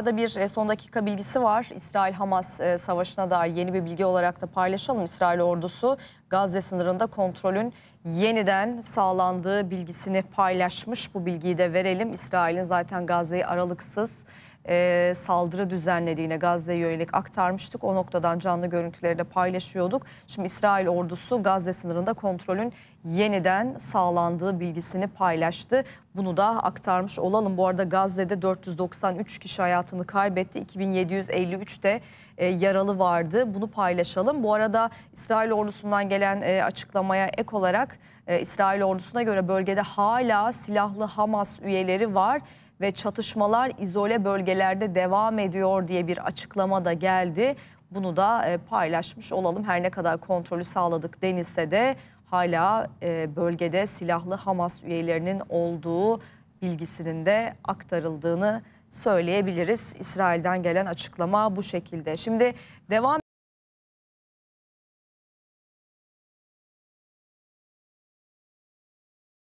Burada bir e, son dakika bilgisi var. İsrail-Hamas e, savaşına dair yeni bir bilgi olarak da paylaşalım. İsrail ordusu Gazze sınırında kontrolün yeniden sağlandığı bilgisini paylaşmış. Bu bilgiyi de verelim. İsrail'in zaten Gazze'yi aralıksız e, saldırı düzenlediğine Gazze'ye yönelik aktarmıştık. O noktadan canlı görüntüleri de paylaşıyorduk. Şimdi İsrail ordusu Gazze sınırında kontrolün yeniden sağlandığı bilgisini paylaştı. Bunu da aktarmış olalım. Bu arada Gazze'de 493 kişi hayatını kaybetti. 2753 de e, yaralı vardı. Bunu paylaşalım. Bu arada İsrail ordusundan gelen e, açıklamaya ek olarak e, İsrail ordusuna göre bölgede hala silahlı Hamas üyeleri var ve çatışmalar izole bölgelerde devam ediyor diye bir açıklama da geldi. Bunu da e, paylaşmış olalım. Her ne kadar kontrolü sağladık denilse de hala e, bölgede silahlı Hamas üyelerinin olduğu bilgisinin de aktarıldığını söyleyebiliriz. İsrail'den gelen açıklama bu şekilde. Şimdi devam